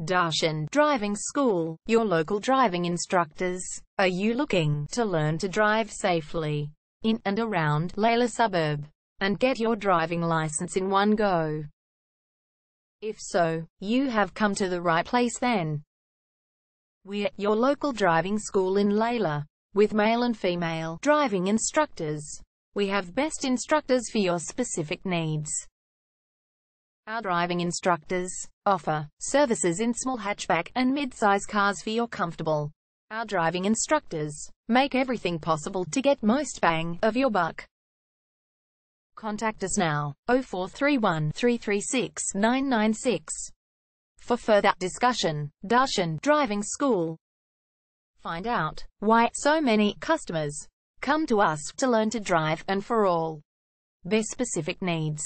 Darshan Driving School, your local driving instructors. Are you looking to learn to drive safely in and around Layla suburb and get your driving license in one go? If so, you have come to the right place then. We're your local driving school in Layla, with male and female driving instructors. We have best instructors for your specific needs. Our driving instructors offer services in small hatchback and mid-size cars for your comfortable. Our driving instructors make everything possible to get most bang of your buck. Contact us now 0431 336 996. For further discussion, Darshan Driving School. Find out why so many customers come to us to learn to drive and for all their specific needs.